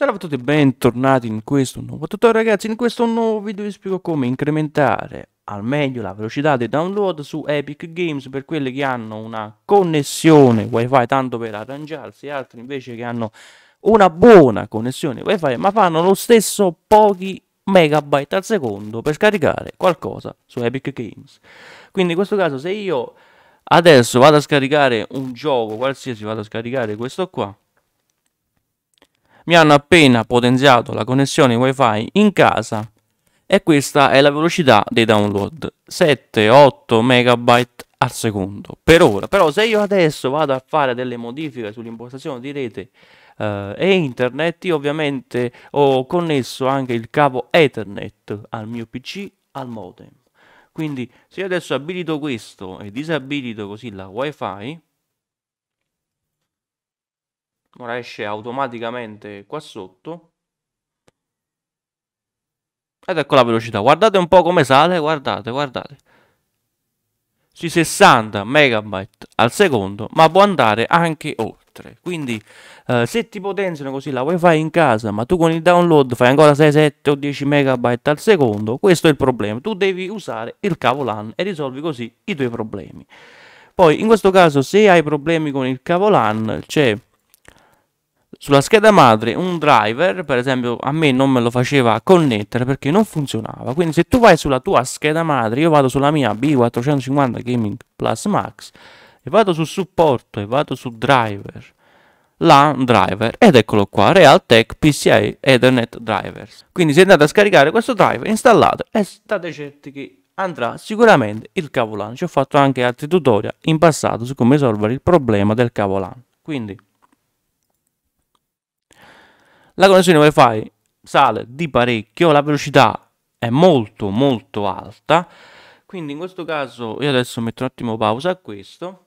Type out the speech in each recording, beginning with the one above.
Ciao a tutti e bentornati in questo nuovo tutorial ragazzi, in questo nuovo video vi spiego come incrementare al meglio la velocità dei download su Epic Games per quelli che hanno una connessione wifi tanto per arrangiarsi e altri invece che hanno una buona connessione wifi ma fanno lo stesso pochi megabyte al secondo per scaricare qualcosa su Epic Games quindi in questo caso se io adesso vado a scaricare un gioco qualsiasi vado a scaricare questo qua mi hanno appena potenziato la connessione wifi in casa e questa è la velocità dei download 7-8 MB al secondo per ora però se io adesso vado a fare delle modifiche sull'impostazione di rete eh, e internet io ovviamente ho connesso anche il cavo ethernet al mio pc al modem quindi se io adesso abilito questo e disabilito così la wifi ora esce automaticamente qua sotto ed ecco la velocità guardate un po' come sale guardate guardate sui 60 megabyte al secondo ma può andare anche oltre quindi eh, se ti potenziano così la wifi in casa ma tu con il download fai ancora 6 7 o 10 megabyte al secondo questo è il problema tu devi usare il cavo LAN e risolvi così i tuoi problemi poi in questo caso se hai problemi con il cavo LAN c'è sulla scheda madre un driver, per esempio a me non me lo faceva connettere perché non funzionava, quindi se tu vai sulla tua scheda madre, io vado sulla mia B450 Gaming Plus Max e vado su supporto e vado su driver, LAN driver ed eccolo qua, Realtek PCI Ethernet Drivers. Quindi se andate a scaricare questo driver, installato e state certi che andrà sicuramente il cavo Ci ho fatto anche altri tutorial in passato su come risolvere il problema del cavo Quindi la connessione wifi sale di parecchio, la velocità è molto molto alta, quindi in questo caso io adesso metto un attimo pausa a questo,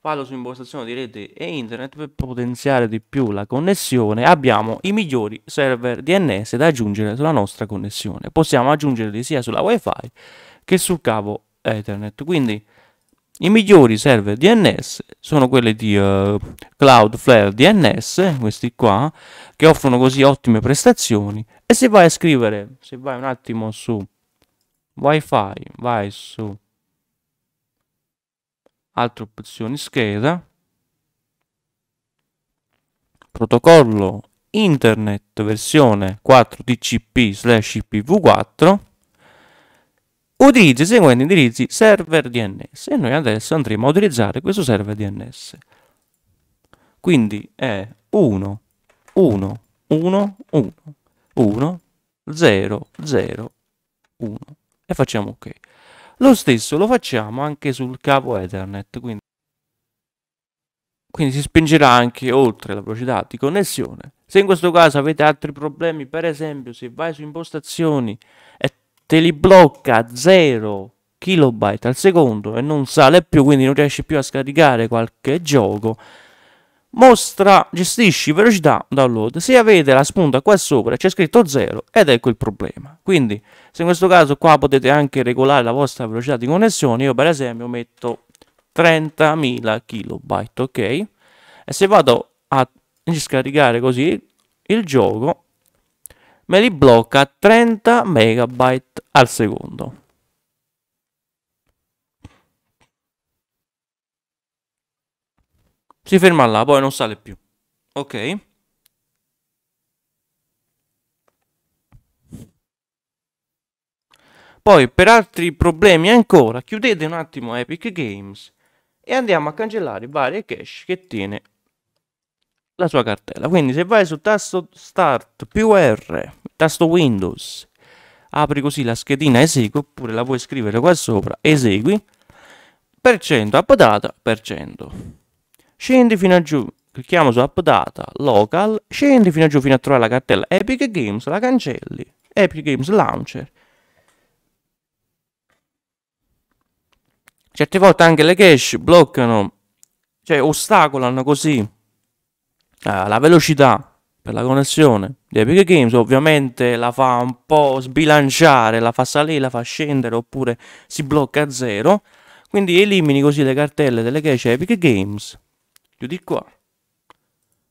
vado su impostazione di rete e internet per potenziare di più la connessione, abbiamo i migliori server DNS da aggiungere sulla nostra connessione, possiamo aggiungerli sia sulla wifi che sul cavo Ethernet, quindi i migliori server DNS sono quelli di uh, Cloudflare DNS, questi qua, che offrono così ottime prestazioni. E se vai a scrivere, se vai un attimo su WiFi, vai su altre opzioni scheda, protocollo internet versione 4 TCP/IPv4 utilizzi i seguenti indirizzi server DNS e noi adesso andremo a utilizzare questo server DNS. Quindi è 1 1 1 1 1 0 0 1 e facciamo ok. Lo stesso lo facciamo anche sul capo Ethernet, quindi, quindi si spingerà anche oltre la velocità di connessione. Se in questo caso avete altri problemi, per esempio se vai su impostazioni e te li blocca 0 kilobyte al secondo e non sale più, quindi non riesci più a scaricare qualche gioco. Mostra, gestisci velocità download. Se avete la spunta qua sopra c'è scritto 0 ed ecco il problema. Quindi, se in questo caso qua potete anche regolare la vostra velocità di connessione, io per esempio metto 30.000 kilobyte, ok? E se vado a scaricare così il gioco, me li blocca a 30 MB al secondo. Si ferma là, poi non sale più. Ok. Poi per altri problemi ancora, chiudete un attimo Epic Games e andiamo a cancellare varie cache che tiene la sua cartella. Quindi se vai sul tasto Start più R, tasto Windows, apri così la schedina esegui, oppure la puoi scrivere qua sopra, esegui, per cento, appdata, per cento. Scendi fino a giù, clicchiamo su appdata, local, scendi fino a giù fino a trovare la cartella Epic Games, la cancelli, Epic Games Launcher. Certe volte anche le cache bloccano, cioè ostacolano così eh, la velocità per la connessione di Epic Games ovviamente la fa un po' sbilanciare, la fa salire, la fa scendere oppure si blocca a zero. Quindi elimini così le cartelle delle cache Epic Games. Chiudi qua.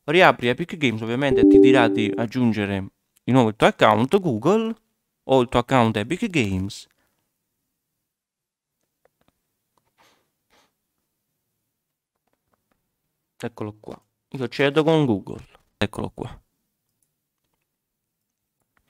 Riapri Epic Games, ovviamente ti dirà di aggiungere di nuovo il tuo account Google o il tuo account Epic Games. Eccolo qua io cedo con Google. Eccolo qua.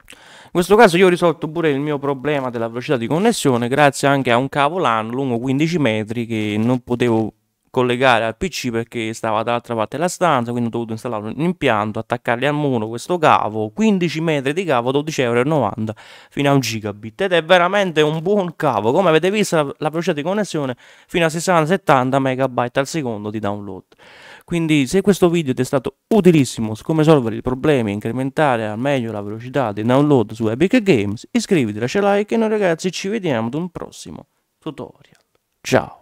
In questo caso io ho risolto pure il mio problema della velocità di connessione grazie anche a un cavo LAN lungo 15 metri che non potevo collegare al PC perché stava dall'altra parte della stanza, quindi ho dovuto installare un impianto, attaccarli al muro questo cavo, 15 metri di cavo, 12,90 euro fino a un gigabit ed è veramente un buon cavo, come avete visto la, la velocità di connessione fino a 60-70 megabyte al secondo di download. Quindi se questo video ti è stato utilissimo su come risolvere i problemi e incrementare al meglio la velocità di download su Epic Games, iscriviti, lascia like e noi ragazzi ci vediamo ad un prossimo tutorial. Ciao!